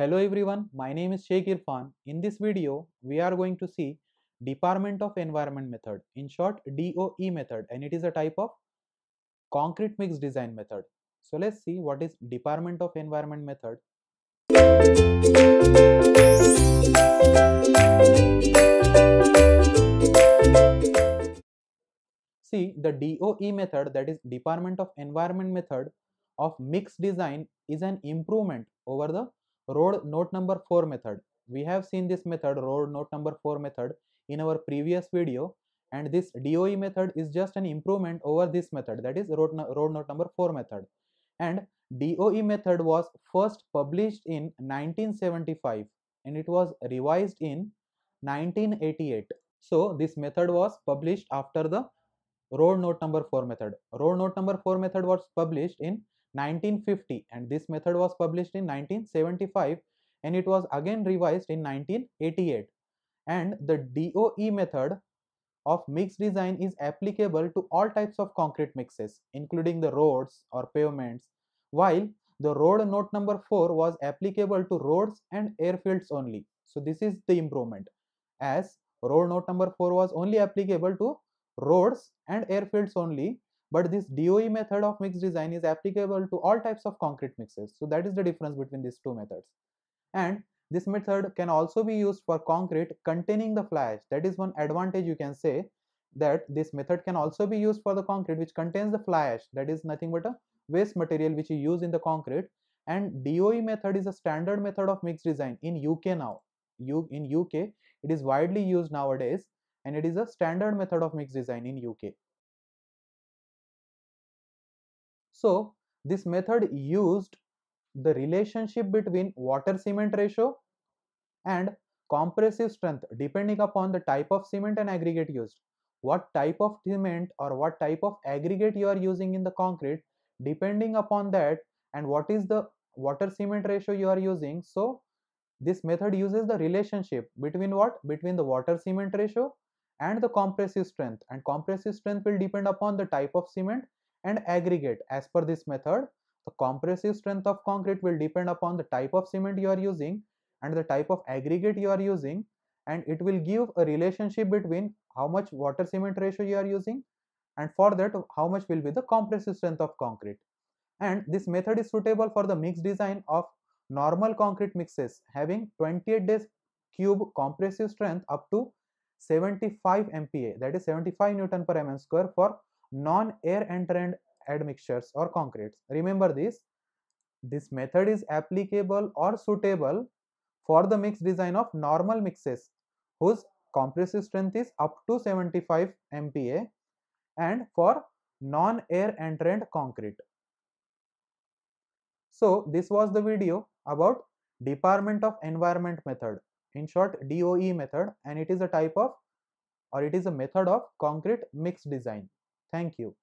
Hello everyone, my name is Sheikh Irfan. In this video, we are going to see Department of Environment method, in short DOE method and it is a type of concrete mix design method. So let's see what is Department of Environment method. See the DOE method that is Department of Environment method of mix design is an improvement over the road note number 4 method we have seen this method road note number 4 method in our previous video and this DOE method is just an improvement over this method that is road, road note number 4 method and DOE method was first published in 1975 and it was revised in 1988 so this method was published after the road note number 4 method road note number 4 method was published in 1950 and this method was published in 1975 and it was again revised in 1988 and the DOE method of mix design is applicable to all types of concrete mixes including the roads or pavements while the road note number 4 was applicable to roads and airfields only so this is the improvement as road note number 4 was only applicable to roads and airfields only but this DOE method of mix design is applicable to all types of concrete mixes. So that is the difference between these two methods. And this method can also be used for concrete containing the fly ash. That is one advantage you can say that this method can also be used for the concrete which contains the fly ash. That is nothing but a waste material which you use in the concrete. And DOE method is a standard method of mix design in UK now. U in UK, it is widely used nowadays and it is a standard method of mix design in UK. So this method used the relationship between water cement ratio and compressive strength depending upon the type of cement and aggregate used. What type of cement or what type of aggregate you are using in the concrete depending upon that and what is the water cement ratio you are using. So this method uses the relationship between what? Between the water cement ratio and the compressive strength and compressive strength will depend upon the type of cement and aggregate. As per this method, the compressive strength of concrete will depend upon the type of cement you are using and the type of aggregate you are using and it will give a relationship between how much water cement ratio you are using and for that how much will be the compressive strength of concrete. And this method is suitable for the mix design of normal concrete mixes having 28 days cube compressive strength up to 75 MPa that is 75 Newton per mm square for non-air entrant admixtures or concretes. Remember this, this method is applicable or suitable for the mix design of normal mixes whose compressive strength is up to 75 MPa and for non-air entrant concrete. So this was the video about Department of Environment method in short DOE method and it is a type of or it is a method of concrete mix design. Thank you.